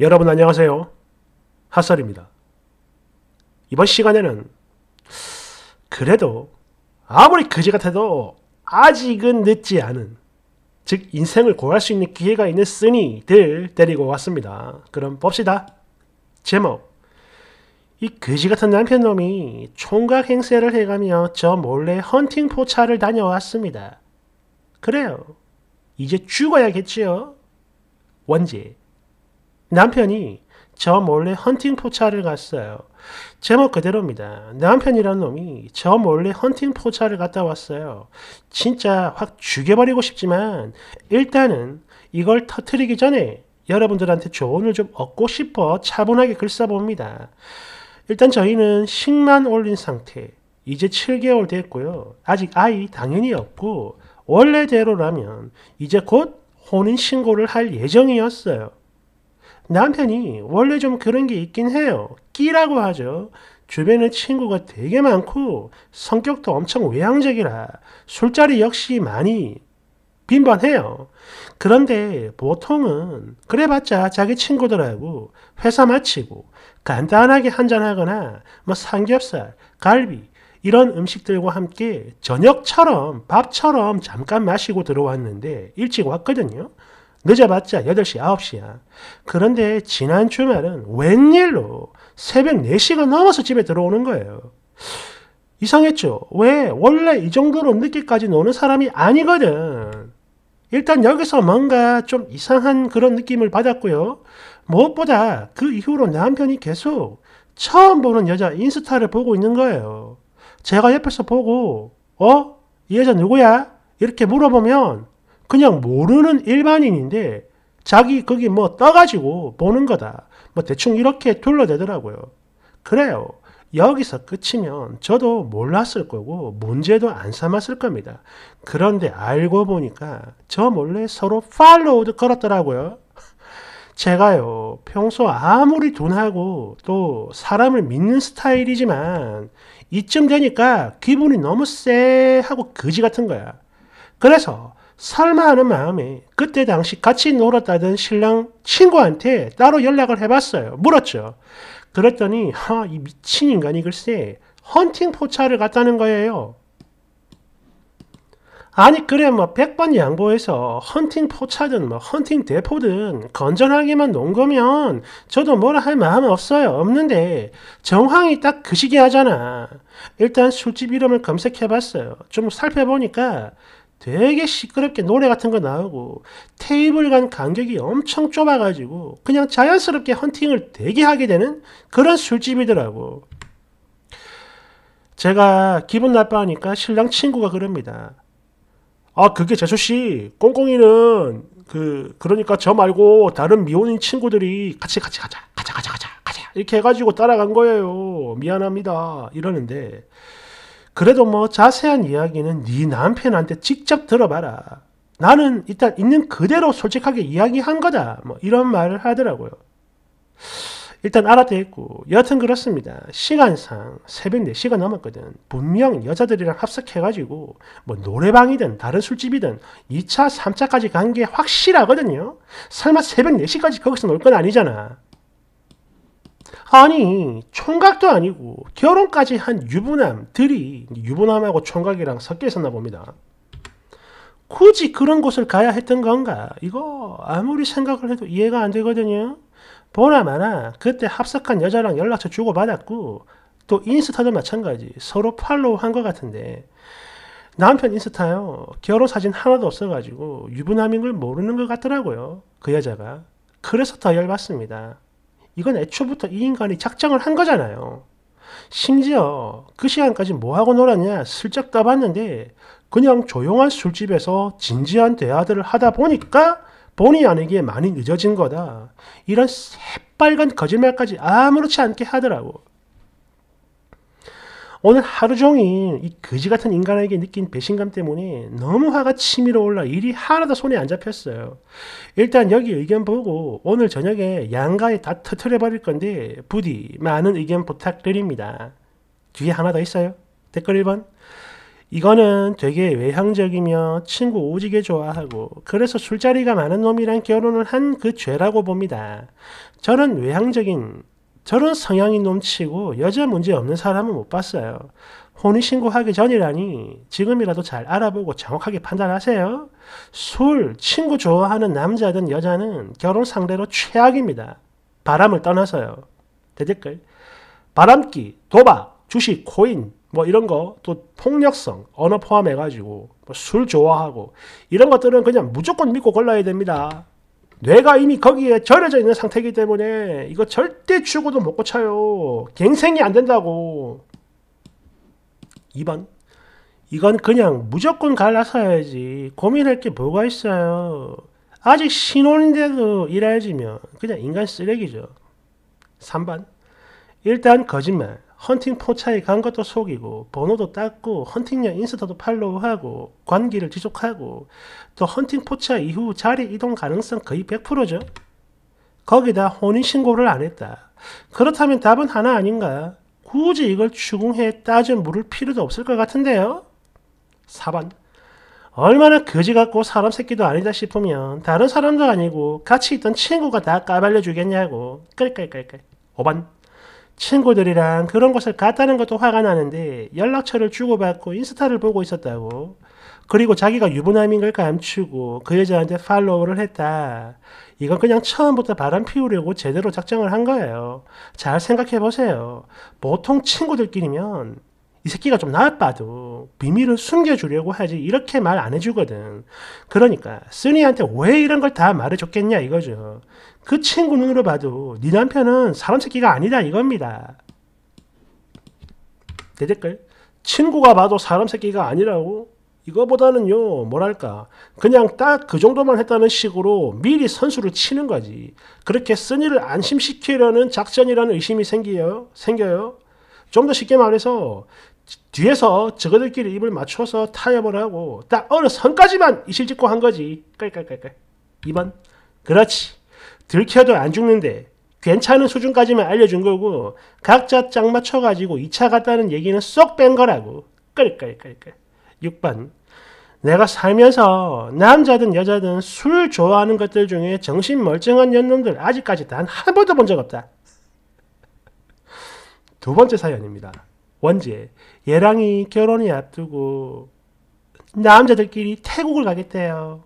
여러분 안녕하세요. 핫설입니다. 이번 시간에는 그래도 아무리 그지 같아도 아직은 늦지 않은 즉 인생을 고할 수 있는 기회가 있는 쓰니들 데리고 왔습니다. 그럼 봅시다. 제목 이 그지 같은 남편놈이 총각 행세를 해가며 저 몰래 헌팅 포차를 다녀왔습니다. 그래요. 이제 죽어야겠지요. 원지 남편이 저 몰래 헌팅 포차를 갔어요. 제목 그대로입니다. 남편이란 놈이 저 몰래 헌팅 포차를 갔다 왔어요. 진짜 확 죽여버리고 싶지만 일단은 이걸 터트리기 전에 여러분들한테 조언을 좀 얻고 싶어 차분하게 글 써봅니다. 일단 저희는 식만 올린 상태 이제 7개월 됐고요. 아직 아이 당연히 없고 원래대로라면 이제 곧 혼인 신고를 할 예정이었어요. 남편이 원래 좀 그런 게 있긴 해요. 끼라고 하죠. 주변에 친구가 되게 많고 성격도 엄청 외향적이라 술자리 역시 많이 빈번해요. 그런데 보통은 그래봤자 자기 친구들하고 회사 마치고 간단하게 한잔하거나 뭐 삼겹살, 갈비 이런 음식들과 함께 저녁처럼 밥처럼 잠깐 마시고 들어왔는데 일찍 왔거든요. 늦어봤자 8시, 9시야. 그런데 지난 주말은 웬일로 새벽 4시가 넘어서 집에 들어오는 거예요. 이상했죠? 왜? 원래 이 정도로 늦게까지 노는 사람이 아니거든. 일단 여기서 뭔가 좀 이상한 그런 느낌을 받았고요. 무엇보다 그 이후로 남편이 계속 처음 보는 여자 인스타를 보고 있는 거예요. 제가 옆에서 보고, 어? 이 여자 누구야? 이렇게 물어보면 그냥 모르는 일반인인데 자기 거기 뭐 떠가지고 보는 거다. 뭐 대충 이렇게 둘러대더라고요. 그래요. 여기서 끝이면 저도 몰랐을 거고 문제도 안 삼았을 겁니다. 그런데 알고 보니까 저 몰래 서로 팔로우도 걸었더라고요. 제가요, 평소 아무리 둔하고 또 사람을 믿는 스타일이지만 이쯤 되니까 기분이 너무 쎄하고 거지 같은 거야. 그래서 설마 하는 마음에 그때 당시 같이 놀았다던 신랑 친구한테 따로 연락을 해봤어요. 물었죠. 그랬더니 하, 이 미친 인간이 글쎄 헌팅 포차를 갔다는 거예요. 아니 그래 뭐 100번 양보해서 헌팅 포차든 뭐 헌팅 대포든 건전하게만 논 거면 저도 뭐라 할마음 없어요. 없는데 정황이 딱 그 시기 하잖아. 일단 술집 이름을 검색해봤어요. 좀 살펴보니까 되게 시끄럽게 노래 같은 거 나오고 테이블 간 간격이 엄청 좁아가지고 그냥 자연스럽게 헌팅을 되게 하게 되는 그런 술집이더라고. 제가 기분 나빠하니까 신랑 친구가 그럽니다. 아 그게 재수씨 꽁꽁이는 그 그러니까 저 말고 다른 미혼인 친구들이 같이 같이 가자 가자 가자 가자 가자 이렇게 해가지고 따라간 거예요. 미안합니다 이러는데 그래도 뭐 자세한 이야기는 네 남편한테 직접 들어봐라. 나는 일단 있는 그대로 솔직하게 이야기한 거다. 뭐 이런 말을 하더라고요. 일단 알아듣고 여하튼 그렇습니다. 시간상 새벽 4시가 넘었거든. 분명 여자들이랑 합석해가지고 뭐 노래방이든 다른 술집이든 2차, 3차까지 간 게 확실하거든요. 설마 새벽 4시까지 거기서 놀 건 아니잖아. 아니 총각도 아니고 결혼까지 한 유부남들이 유부남하고 총각이랑 섞여 있었나 봅니다. 굳이 그런 곳을 가야 했던 건가? 이거 아무리 생각을 해도 이해가 안 되거든요. 보나마나 그때 합석한 여자랑 연락처 주고받았고 또 인스타도 마찬가지 서로 팔로우 한 것 같은데 남편 인스타요 결혼 사진 하나도 없어가지고 유부남인 걸 모르는 것 같더라고요 그 여자가 그래서 더 열받습니다 이건 애초부터 이 인간이 작정을 한 거잖아요. 심지어 그 시간까지 뭐하고 놀았냐 슬쩍 까봤는데 그냥 조용한 술집에서 진지한 대화들을 하다 보니까 본의 아니게 많이 늦어진 거다. 이런 새빨간 거짓말까지 아무렇지 않게 하더라고. 오늘 하루 종일 이 거지 같은 인간에게 느낀 배신감 때문에 너무 화가 치밀어 올라 일이 하나도 손에 안 잡혔어요. 일단 여기 의견 보고 오늘 저녁에 양가에 다 터트려 버릴 건데 부디 많은 의견 부탁드립니다. 뒤에 하나 더 있어요. 댓글 1번. 이거는 되게 외향적이며 친구 오지게 좋아하고 그래서 술자리가 많은 놈이랑 결혼을 한 그 죄라고 봅니다. 저는 외향적인 저런 성향이 넘치고 여자 문제 없는 사람은 못 봤어요. 혼인신고하기 전이라니 지금이라도 잘 알아보고 정확하게 판단하세요. 술, 친구 좋아하는 남자든 여자는 결혼 상대로 최악입니다. 바람을 떠나서요. 대댓글. 바람기, 도박, 주식, 코인, 뭐 이런 거, 또 폭력성, 언어 포함해가지고, 뭐술 좋아하고, 이런 것들은 그냥 무조건 믿고 골라야 됩니다. 뇌가 이미 거기에 절여져 있는 상태이기 때문에 이거 절대 죽어도 못 고쳐요. 갱생이 안 된다고. 2번 이건 그냥 무조건 갈라서야지 고민할 게 뭐가 있어요. 아직 신혼인데도 일해지면 그냥 인간 쓰레기죠. 3번 일단 거짓말 헌팅 포차에 간 것도 속이고 번호도 땄고 헌팅녀 인스타도 팔로우하고 관계를 지속하고 또 헌팅 포차 이후 자리 이동 가능성 거의 100%죠. 거기다 혼인신고를 안 했다. 그렇다면 답은 하나 아닌가? 굳이 이걸 추궁해 따져 물을 필요도 없을 것 같은데요? 4번 얼마나 거지 같고 사람 새끼도 아니다 싶으면 다른 사람도 아니고 같이 있던 친구가 다 까발려 주겠냐고. 그러니까, 5번 친구들이랑 그런 것을 갔다는 것도 화가 나는데 연락처를 주고받고 인스타를 보고 있었다고. 그리고 자기가 유부남인 걸 감추고 그 여자한테 팔로우를 했다. 이건 그냥 처음부터 바람 피우려고 제대로 작정을 한 거예요. 잘 생각해 보세요. 보통 친구들끼리면 이 새끼가 좀 나빠도 비밀을 숨겨주려고 하지 이렇게 말 안 해주거든. 그러니까 쓰니한테 왜 이런 걸 다 말해줬겠냐 이거죠. 그 친구 눈으로 봐도 네 남편은 사람 새끼가 아니다 이겁니다. 대댓글 친구가 봐도 사람 새끼가 아니라고? 이거보다는요 뭐랄까 그냥 딱 그 정도만 했다는 식으로 미리 선수를 치는 거지 그렇게 쓴이를 안심시키려는 작전이라는 의심이 생겨요 생겨요 좀 더 쉽게 말해서 뒤에서 저거들끼리 입을 맞춰서 타협을 하고 딱 어느 선까지만 이실직고 한 거지 깔깔깔깔 2번 그렇지 들켜도 안 죽는데 괜찮은 수준까지만 알려준 거고 각자 짝 맞춰가지고 2차 갔다는 얘기는 쏙 뺀 거라고. 끌끌끌끌. 6번 내가 살면서 남자든 여자든 술 좋아하는 것들 중에 정신 멀쩡한 년놈들 아직까지 단 한 번도 본 적 없다. 두 번째 사연입니다. 원제 예랑이 결혼이 앞두고 남자들끼리 태국을 가겠대요.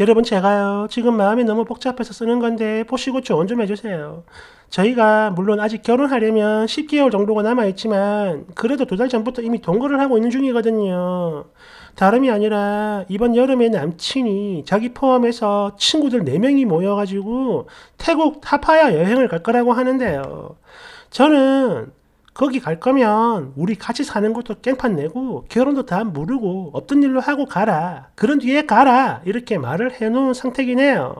여러분 제가요 지금 마음이 너무 복잡해서 쓰는 건데 보시고 조언 좀 해주세요. 저희가 물론 아직 결혼하려면 10개월 정도가 남아있지만 그래도 두 달 전부터 이미 동거를 하고 있는 중이거든요. 다름이 아니라 이번 여름에 남친이 자기 포함해서 친구들 4명이 모여가지고 태국 타파야 여행을 갈 거라고 하는데요. 저는 거기 갈 거면 우리 같이 사는 것도 깽판 내고 결혼도 다 모르고 없던 일로 하고 가라. 그런 뒤에 가라. 이렇게 말을 해놓은 상태긴 해요.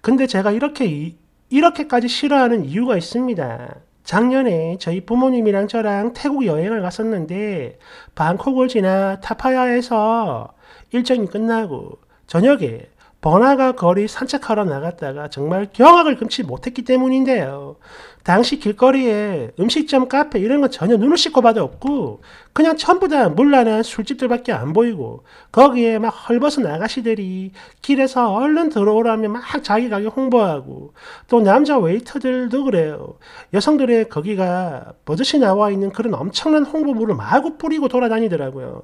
근데 제가 이렇게 이렇게까지 싫어하는 이유가 있습니다. 작년에 저희 부모님이랑 저랑 태국 여행을 갔었는데 방콕을 지나 타파야에서 일정이 끝나고 저녁에 번화가 거리 산책하러 나갔다가 정말 경악을 금치 못했기 때문인데요. 당시 길거리에 음식점, 카페 이런 건 전혀 눈을 씻고 봐도 없고 그냥 전부 다물난한 술집들밖에 안 보이고 거기에 막 헐벗은 아가씨들이 길에서 얼른 들어오라며 막 자기 가게 홍보하고 또 남자 웨이터들도 그래요. 여성들의 거기가 버젓이 나와 있는 그런 엄청난 홍보물을 마구 뿌리고 돌아다니더라고요.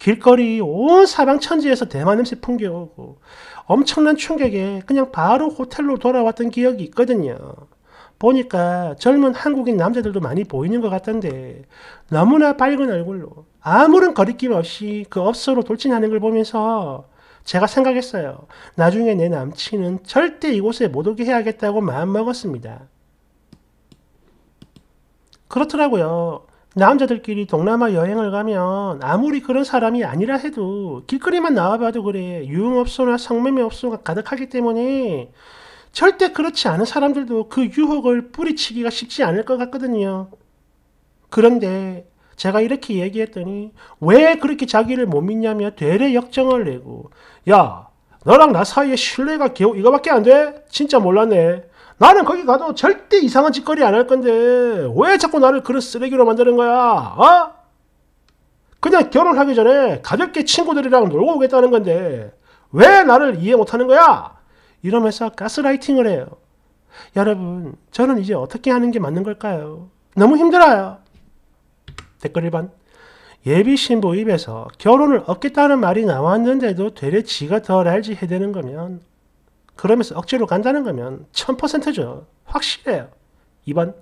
길거리 온 사방천지에서 대만 음식 풍겨오고 엄청난 충격에 그냥 바로 호텔로 돌아왔던 기억이 있거든요. 보니까 젊은 한국인 남자들도 많이 보이는 것 같던데 너무나 밝은 얼굴로 아무런 거리낌 없이 그 업소로 돌진하는 걸 보면서 제가 생각했어요. 나중에 내 남친은 절대 이곳에 못 오게 해야겠다고 마음먹었습니다. 그렇더라고요. 남자들끼리 동남아 여행을 가면 아무리 그런 사람이 아니라 해도 길거리만 나와봐도 그래 유흥업소나 성매매업소가 가득하기 때문에 절대 그렇지 않은 사람들도 그 유혹을 뿌리치기가 쉽지 않을 것 같거든요. 그런데 제가 이렇게 얘기했더니 왜 그렇게 자기를 못 믿냐며 되레 역정을 내고 야 너랑 나 사이에 신뢰가 겨우 이거밖에 안 돼? 진짜 몰랐네. 나는 거기 가도 절대 이상한 짓거리 안 할 건데 왜 자꾸 나를 그런 쓰레기로 만드는 거야? 어? 그냥 결혼하기 전에 가볍게 친구들이랑 놀고 오겠다는 건데 왜 나를 이해 못하는 거야? 이러면서 가스라이팅을 해요. 여러분 저는 이제 어떻게 하는 게 맞는 걸까요? 너무 힘들어요. 댓글 1번 예비 신부 입에서 결혼을 얻겠다는 말이 나왔는데도 되레 지가 덜 알지 해대는 거면 그러면서 억지로 간다는 거면 1000%죠. 확실해요. 2번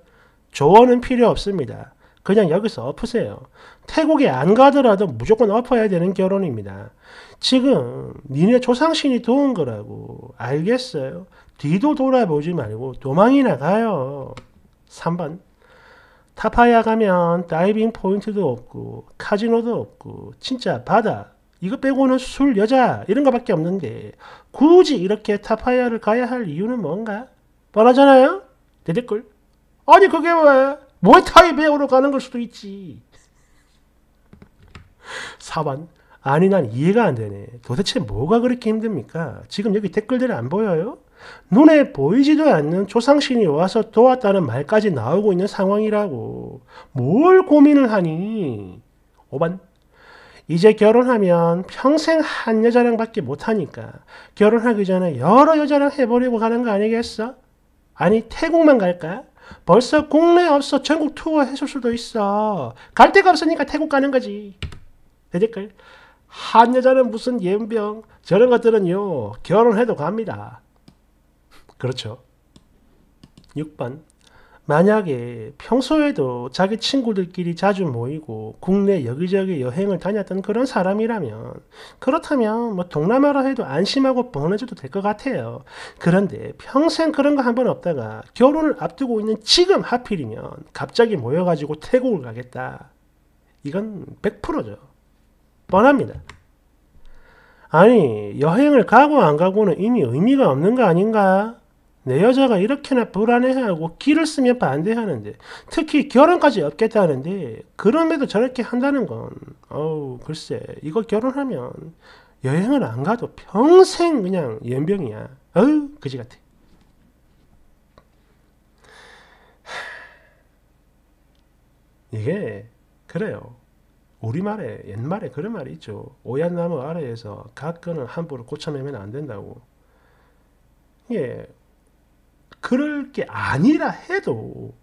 조언은 필요 없습니다. 그냥 여기서 엎으세요. 태국에 안 가더라도 무조건 엎어야 되는 결혼입니다. 지금 니네 조상신이 도운 거라고 알겠어요. 뒤도 돌아보지 말고 도망이나 가요. 3번 타파야 가면 다이빙 포인트도 없고 카지노도 없고 진짜 바다 이것 빼고는 술, 여자 이런 거밖에 없는데 굳이 이렇게 타파야를 가야 할 이유는 뭔가? 뻔하잖아요? 대댓글. 아니 그게 왜? 모에타이 배우러 가는 걸 수도 있지. 4번. 아니 난 이해가 안 되네. 도대체 뭐가 그렇게 힘듭니까? 지금 여기 댓글들이 안 보여요? 눈에 보이지도 않는 조상신이 와서 도왔다는 말까지 나오고 있는 상황이라고. 뭘 고민을 하니? 5번. 이제 결혼하면 평생 한 여자랑 밖에 못하니까 결혼하기 전에 여러 여자랑 해버리고 가는 거 아니겠어? 아니 태국만 갈까? 벌써 국내 없어 전국 투어 했을 수도 있어. 갈 데가 없으니까 태국 가는 거지. 대댓글. 한 여자는 무슨 예병 저런 것들은요 결혼해도 갑니다. 그렇죠. 6번 만약에 평소에도 자기 친구들끼리 자주 모이고 국내 여기저기 여행을 다녔던 그런 사람이라면 그렇다면 뭐 동남아라 해도 안심하고 보내줘도 될 것 같아요. 그런데 평생 그런 거 한 번 없다가 결혼을 앞두고 있는 지금 하필이면 갑자기 모여가지고 태국을 가겠다. 이건 100%죠. 뻔합니다. 아니 여행을 가고 안 가고는 이미 의미가 없는 거 아닌가? 내 여자가 이렇게나 불안해하고 길을 쓰면 반대하는데 특히 결혼까지 없겠다는데 그럼에도 저렇게 한다는 건 어우 글쎄 이거 결혼하면 여행을 안 가도 평생 그냥 연병이야 어우 그지 같아 이게 그래요 우리말에 옛말에 그런 말이 있죠 오얏나무 아래에서 가끈을 함부로 고쳐내면안 된다고 예, 그럴 게 아니라 해도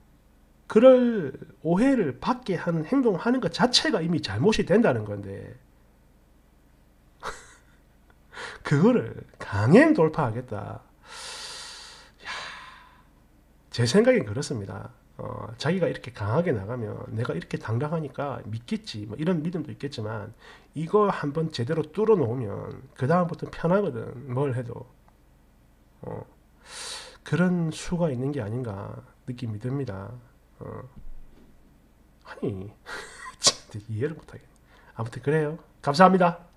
그럴 오해를 받게 하는 행동하는 것 자체가 이미 잘못이 된다는 건데 그거를 강행 돌파하겠다. 제 생각엔 그렇습니다. 어, 자기가 이렇게 강하게 나가면 내가 이렇게 당당하니까 믿겠지 뭐 이런 믿음도 있겠지만 이거 한번 제대로 뚫어 놓으면 그 다음부터 편하거든 뭘 해도 어, 그런 수가 있는 게 아닌가 느낌이 듭니다. 어. 아니 이해를 못하겠네. 아무튼 그래요. 감사합니다.